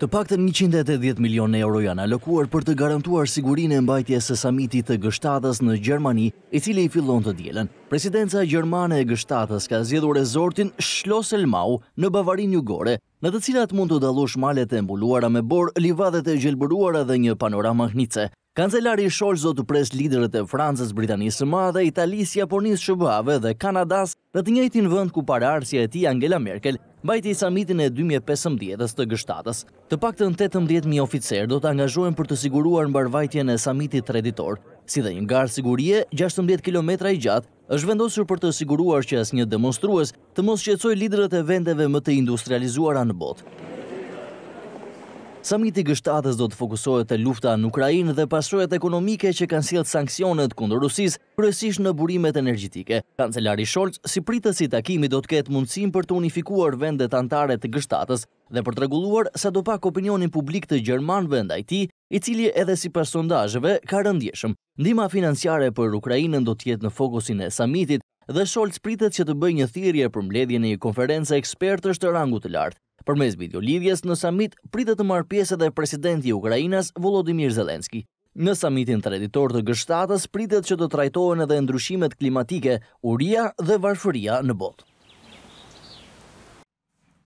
Të të 180 milion euro janë alokuar për të garantuar sigurinë e mbajtjes së samitit të gishtatas në Gjermani, i cili i fillon të dielën. Presidenca gjermane e gishtatas ka zgjedhur rezortin Schloss Elmau në Bavarin jugore, në të cilat mund të dallosh malet e mbuluara me borë, livadet e gjelbëruara dhe një panoramë hnice. Kancelari Scholz do të pres liderët e Francës, Britanisë së Madhe, Italisë, Japonisë, SHBAve dhe Kanadas në të njëjtin vend ku paraardhësia e tij Angela Merkel Bajti i samitin e 2015-ës të gështatës, të pak të në 18.000 oficer do të angazhojnë për të siguruar në barvajtjen e samitit reditor, si dhe një garë sigurie 16 km i gjatë është vendosur për të siguruar që asë një demonstrues të mos qecoj liderët e vendeve më të industrializuara në botë. Samiti gështatës do të fokusohet të lufta në Ukrajinë dhe pasrojet ekonomike që kanë silët sankcionet kundër Rusis, kërësish në burimet energjitike. Kancelari Scholz, si pritës i takimi do të ketë mundësim për të unifikuar vendet antare të gështatës dhe për të regulluar sa do pak opinionin publik të Gjerman vend IT, i cili edhe si për sondajëve ka rëndjeshëm. Ndima financiare për Ukrajinën do të jetë në fokusin e samitit dhe Scholz pritët që të bëj një thirje për mbledhje një konferenca ekspertës të rangut të lartë. Për mes video lidhjes në samit pritet të marrë pjesë edhe presidenti i Volodymyr Zelensky. Në samitin reditor të gështatës pritet që të trajtojnë edhe ndryshimet klimatike, uria dhe varfëria në botë.